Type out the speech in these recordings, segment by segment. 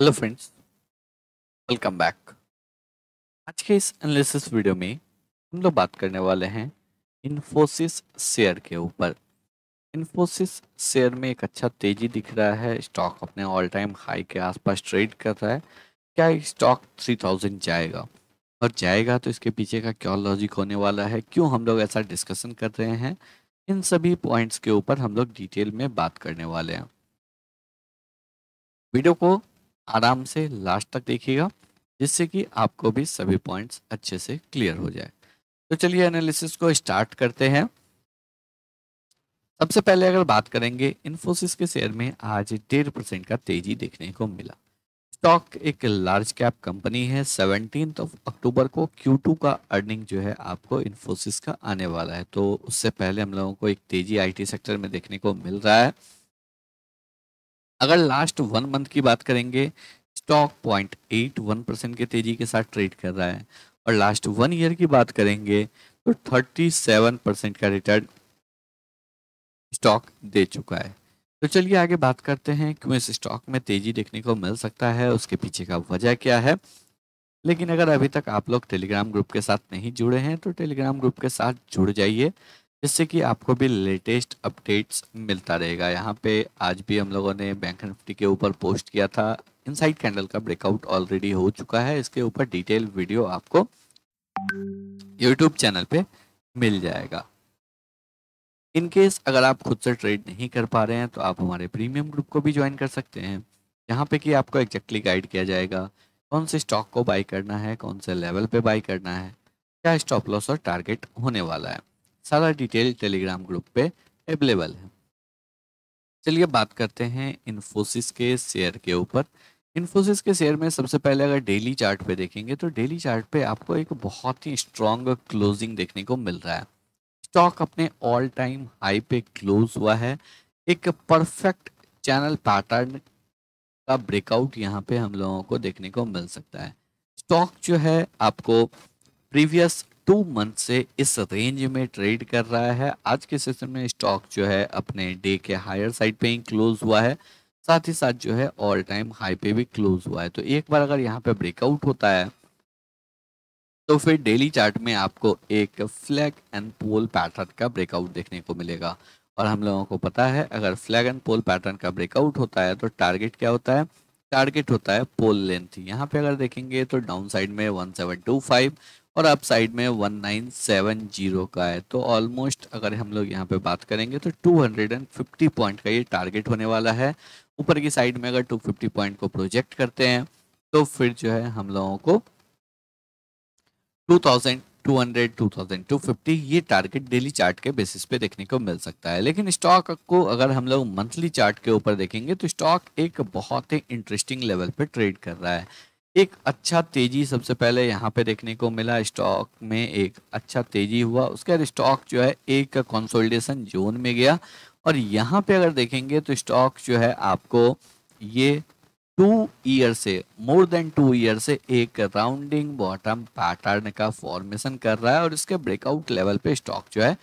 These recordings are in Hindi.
हेलो फ्रेंड्स वेलकम बैक आज के इस एनालिसिस वीडियो में हम लोग बात करने वाले हैं इन्फोसिस शेयर के ऊपर इन्फोसिस शेयर में एक अच्छा तेजी दिख रहा है स्टॉक अपने ऑल टाइम हाई के आसपास ट्रेड कर रहा है क्या स्टॉक 3000 जाएगा और जाएगा तो इसके पीछे का क्या लॉजिक होने वाला है क्यों हम लोग ऐसा डिस्कशन कर रहे हैं इन सभी पॉइंट्स के ऊपर हम लोग डिटेल में बात करने वाले हैं वीडियो को आराम से लास्ट तक देखिएगा जिससे कि आपको भी सभी पॉइंट्स अच्छे से क्लियर हो जाए तो चलिए एनालिसिस को स्टार्ट करते हैं सबसे पहले अगर बात करेंगे इन्फोसिस के शेयर में आज डेढ़ परसेंट का तेजी देखने को मिला स्टॉक एक लार्ज कैप कंपनी है सेवनटीन ऑफ अक्टूबर को Q2 का अर्निंग जो है आपको इन्फोसिस का आने वाला है तो उससे पहले हम लोगों को एक तेजी आईटी सेक्टर में देखने को मिल रहा है अगर लास्ट वन मंथ की बात करेंगे stock point eight one percent के तेजी के साथ ट्रेड कर रहा है और लास्ट वन ईयर की बात करेंगे तो थर्टी सेवन परसेंट का रिटर्न स्टॉक दे चुका है तो चलिए आगे बात करते हैं क्यों इस स्टॉक में तेजी देखने को मिल सकता है उसके पीछे का वजह क्या है लेकिन अगर अभी तक आप लोग टेलीग्राम ग्रुप के साथ नहीं जुड़े हैं तो टेलीग्राम ग्रुप के साथ जुड़ जाइए जिससे कि आपको भी लेटेस्ट अपडेट्स मिलता रहेगा यहाँ पे आज भी हम लोगों ने बैंक निफ्टी के ऊपर पोस्ट किया था इनसाइड कैंडल का ब्रेकआउट ऑलरेडी हो चुका है इसके ऊपर डिटेल वीडियो आपको यूट्यूब चैनल पे मिल जाएगा इनकेस अगर आप खुद से ट्रेड नहीं कर पा रहे हैं तो आप हमारे प्रीमियम ग्रुप को भी ज्वाइन कर सकते हैं यहाँ पे कि आपको एग्जैक्टली गाइड किया जाएगा कौन से स्टॉक को बाई करना है कौन से लेवल पे बाई करना है क्या स्टॉप लॉस और टारगेट होने वाला है सारा डिटेल टेलीग्राम ग्रुप पे अवेलेबल है चलिए बात करते हैं इन्फोसिस के शेयर के ऊपर इन्फोसिस के शेयर में सबसे पहले अगर डेली चार्ट पे देखेंगे तो डेली चार्ट पे आपको एक बहुत ही स्ट्रॉन्ग क्लोजिंग देखने को मिल रहा है स्टॉक अपने ऑल टाइम हाई पे क्लोज हुआ है एक परफेक्ट चैनल पैटर्न का ब्रेकआउट यहाँ पे हम लोगों को देखने को मिल सकता है स्टॉक जो है आपको प्रीवियस टू मंथ से इस रेंज में ट्रेड कर रहा है आज के सेशन में स्टॉक जो है अपने डे के हायर साइड पे ही क्लोज हुआ है साथ ही साथ जो है ऑल टाइम हाई पे भी क्लोज हुआ है तो एक बार अगर यहाँ पे ब्रेकआउट होता है तो फिर डेली चार्ट में आपको एक फ्लैग एंड पोल पैटर्न का ब्रेकआउट देखने को मिलेगा और हम लोगों को पता है अगर फ्लैग एंड पोल पैटर्न का ब्रेकआउट होता है तो टारगेट क्या होता है टारगेट होता है पोल लेंथ यहाँ पे अगर देखेंगे तो डाउन साइड में 1725 और अब साइड में 1970 का है तो ऑलमोस्ट अगर हम लोग यहाँ पे बात करेंगे तो 250 पॉइंट का ये टारगेट होने वाला है ऊपर की साइड में अगर 250 पॉइंट को प्रोजेक्ट करते हैं तो फिर जो है हम लोगों को टू थाउजेंड टू फिफ्टी ये टारगेट डेली चार्ट के बेसिस पे देखने को मिल सकता है लेकिन स्टॉक को अगर हम लोग मंथली चार्ट के ऊपर देखेंगे तो स्टॉक एक बहुत ही इंटरेस्टिंग लेवल पे ट्रेड कर रहा है एक अच्छा तेजी सबसे पहले यहाँ पे देखने को मिला स्टॉक में एक अच्छा तेजी हुआ उसके बाद स्टॉक जो है एक कंसोलिडेशन जोन में गया और यहाँ पे अगर देखेंगे तो स्टॉक जो है आपको ये टू ईयर से मोर देन टू ईयर से एक राउंडिंग बॉटम पैटर्न का फॉर्मेशन कर रहा है और इसके ब्रेकआउट लेवल पे स्टॉक जो है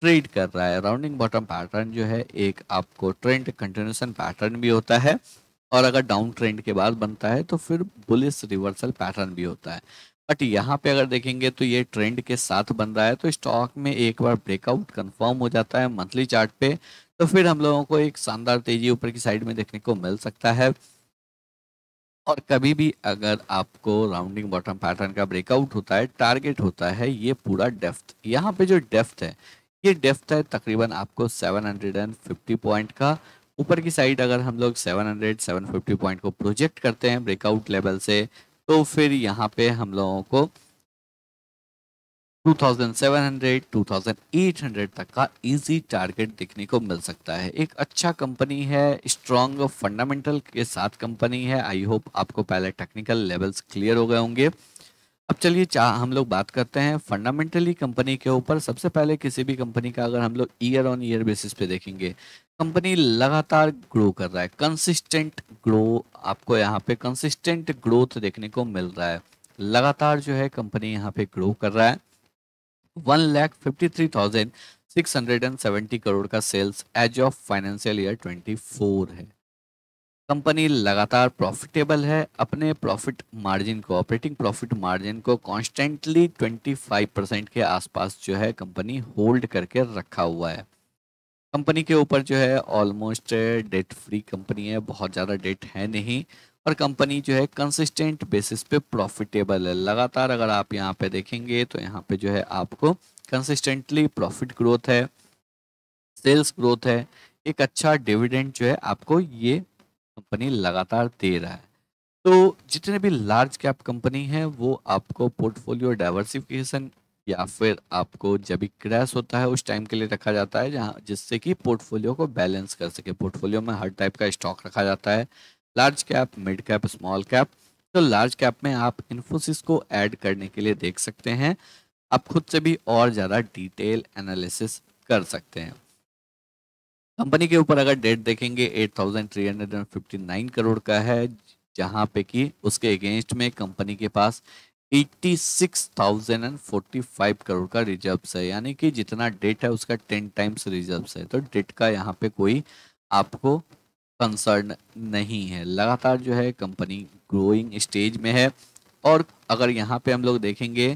ट्रेड कर रहा है राउंडिंग बॉटम पैटर्न जो है एक आपको ट्रेंड कंटिन्यूशन पैटर्न भी होता है और अगर डाउन ट्रेंड के बाद बनता है तो फिर बुलिस रिवर्सल पैटर्न भी होता है बट यहाँ पे अगर देखेंगे तो ये ट्रेंड के साथ बन रहा है तो स्टॉक में एक बार ब्रेकआउट कंफर्म हो जाता है मंथली चार्ट पे तो फिर हम लोगों को एक शानदार तेजी ऊपर की साइड में देखने को मिल सकता है और कभी भी अगर आपको राउंडिंग बॉटम पैटर्न का ब्रेकआउट होता है टारगेट होता है ये पूरा डेफ्थ यहाँ पे जो डेफ्थ है ये डेफ्थ है तकरीबन आपको सेवन पॉइंट का ऊपर की साइड अगर हम लोग 700 750 पॉइंट को प्रोजेक्ट करते हैं ब्रेकआउट लेवल से तो फिर यहाँ पे हम लोगों को 2700 2800 तक का इजी टारगेट देखने को मिल सकता है एक अच्छा कंपनी है स्ट्रॉन्ग फंडामेंटल के साथ कंपनी है आई होप आपको पहले टेक्निकल लेवल्स क्लियर हो गए होंगे अब चलिए हम लोग बात करते हैं फंडामेंटली कंपनी के ऊपर सबसे पहले किसी भी कंपनी का अगर हम लोग ईयर ऑन ईयर बेसिस पे देखेंगे कंपनी लगातार ग्रो कर रहा है कंसिस्टेंट ग्रो आपको यहाँ पे कंसिस्टेंट ग्रोथ देखने को मिल रहा है लगातार जो है कंपनी यहाँ पे ग्रो कर रहा है one lakh fifty three thousand six hundred and seventy crore का sales as of financial year twenty four है कंपनी लगातार प्रॉफिटेबल है अपने प्रॉफिट मार्जिन को ऑपरेटिंग प्रॉफिट मार्जिन को कॉन्स्टेंटली 25 परसेंट के आसपास जो है कंपनी होल्ड करके रखा हुआ है कंपनी के ऊपर जो है ऑलमोस्ट डेट फ्री कंपनी है बहुत ज़्यादा डेट है नहीं और कंपनी जो है कंसिस्टेंट बेसिस पे प्रॉफिटेबल है लगातार अगर आप यहाँ पे देखेंगे तो यहाँ पे जो है आपको कंसिस्टेंटली प्रॉफिट ग्रोथ है सेल्स ग्रोथ है एक अच्छा डिविडेंड जो है आपको ये कंपनी लगातार दे रहा है तो जितने भी लार्ज कैप कंपनी हैं वो आपको पोर्टफोलियो डाइवर्सिफिकेशन या फिर आपको जब भी क्रैश होता है उस टाइम के लिए रखा जाता है जहाँ जिससे कि पोर्टफोलियो को बैलेंस कर सके पोर्टफोलियो में हर टाइप का स्टॉक रखा जाता है large cap mid cap small cap तो लार्ज कैप में आप इन्फोसिस को ऐड करने के लिए देख सकते हैं आप खुद से भी और ज़्यादा डिटेल एनालिसिस कर सकते हैं कंपनी के ऊपर अगर डेट देखेंगे 8,359 करोड़ का है जहां पे कि उसके अगेंस्ट में कंपनी के पास 86,045 करोड़ का रिजर्व्स है यानी कि जितना डेट है उसका टेन टाइम्स रिजर्व्स है तो डेट का यहाँ पे कोई आपको कंसर्न नहीं है लगातार जो है कंपनी ग्रोइंग स्टेज में है और अगर यहाँ पे हम लोग देखेंगे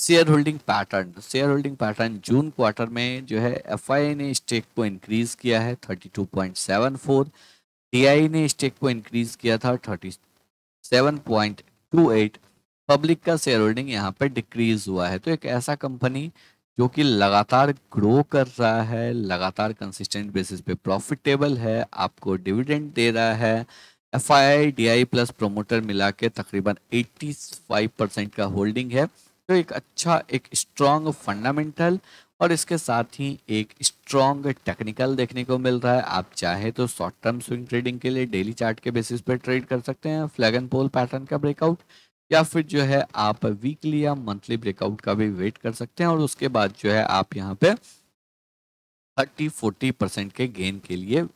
share holding pattern share holding pattern June quarter में जो है एफ ने स्टेक को इंक्रीज किया है 32.74 डीआई ने स्टेक को इंक्रीज किया था 37.28 पब्लिक का शेयर होल्डिंग यहाँ पे डिक्रीज हुआ है तो एक ऐसा कंपनी जो कि लगातार ग्रो कर रहा है लगातार कंसिस्टेंट बेसिस पे प्रॉफिटेबल है आपको डिविडेंड दे रहा है एफ आई प्लस प्रोमोटर मिला के तकरीबन 85 परसेंट का होल्डिंग है तो एक अच्छा एक स्ट्रॉन्ग फंडामेंटल और इसके साथ ही एक स्ट्रॉन्ग टेक्निकल देखने को मिल रहा है आप चाहे तो शॉर्ट टर्म स्विंग ट्रेडिंग के लिए डेली चार्ट के बेसिस पर ट्रेड कर सकते हैं फ्लैग एंड पोल पैटर्न का ब्रेकआउट या फिर जो है आप वीकली या मंथली ब्रेकआउट का भी वेट कर सकते हैं और उसके बाद जो है आप यहाँ पे थर्टी फोर्टी परसेंट के गेन के लिए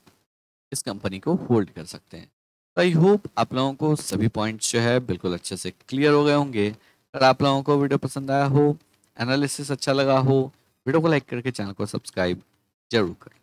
इस कंपनी को होल्ड कर सकते हैं आई होप आप लोगों को सभी पॉइंट्स जो है बिल्कुल अच्छे से क्लियर हो गए होंगे अगर आप लोगों को वीडियो पसंद आया हो एनालिसिस अच्छा लगा हो वीडियो को लाइक करके चैनल को सब्सक्राइब जरूर करें